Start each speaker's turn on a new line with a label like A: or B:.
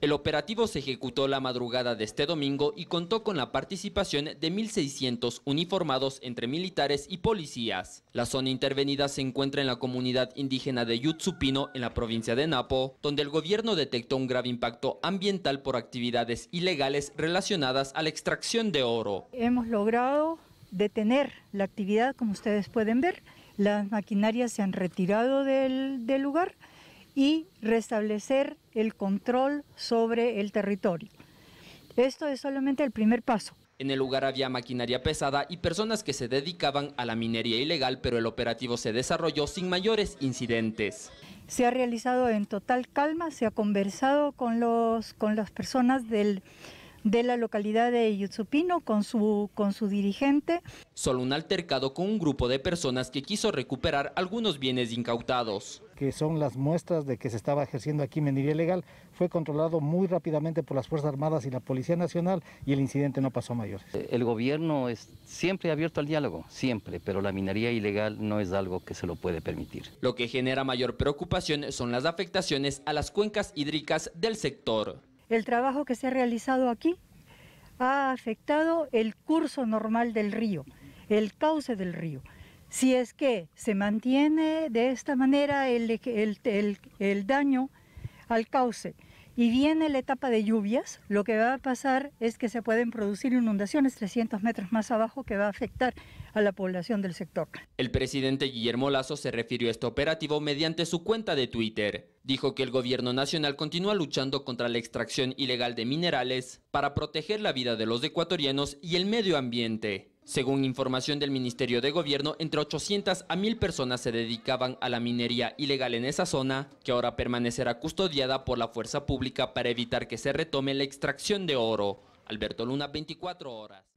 A: El operativo se ejecutó la madrugada de este domingo y contó con la participación de 1.600 uniformados entre militares y policías. La zona intervenida se encuentra en la comunidad indígena de Yutsupino, en la provincia de Napo, donde el gobierno detectó un grave impacto ambiental por actividades ilegales relacionadas a la extracción de oro.
B: Hemos logrado detener la actividad, como ustedes pueden ver. Las maquinarias se han retirado del, del lugar y restablecer el control sobre el territorio. Esto es solamente el primer paso.
A: En el lugar había maquinaria pesada y personas que se dedicaban a la minería ilegal, pero el operativo se desarrolló sin mayores incidentes.
B: Se ha realizado en total calma, se ha conversado con, los, con las personas del, de la localidad de Yutsupino con su, con su dirigente.
A: Solo un altercado con un grupo de personas que quiso recuperar algunos bienes incautados.
B: Que son las muestras de que se estaba ejerciendo aquí minería ilegal. Fue controlado muy rápidamente por las Fuerzas Armadas y la Policía Nacional y el incidente no pasó mayor. Eh,
A: el gobierno es siempre abierto al diálogo, siempre, pero la minería ilegal no es algo que se lo puede permitir. Lo que genera mayor preocupación son las afectaciones a las cuencas hídricas del sector
B: el trabajo que se ha realizado aquí ha afectado el curso normal del río, el cauce del río. Si es que se mantiene de esta manera el, el, daño al cauce, y viene la etapa de lluvias, lo que va a pasar es que se pueden producir inundaciones 300 metros más abajo que va a afectar a la población del sector.
A: El presidente Guillermo Lazo se refirió a este operativo mediante su cuenta de Twitter. Dijo que el gobierno nacional continúa luchando contra la extracción ilegal de minerales para proteger la vida de los ecuatorianos y el medio ambiente. Según información del Ministerio de Gobierno, entre 800 a 1000 personas se dedicaban a la minería ilegal en esa zona, que ahora permanecerá custodiada por la fuerza pública para evitar que se retome la extracción de oro. Alberto Luna, 24 horas.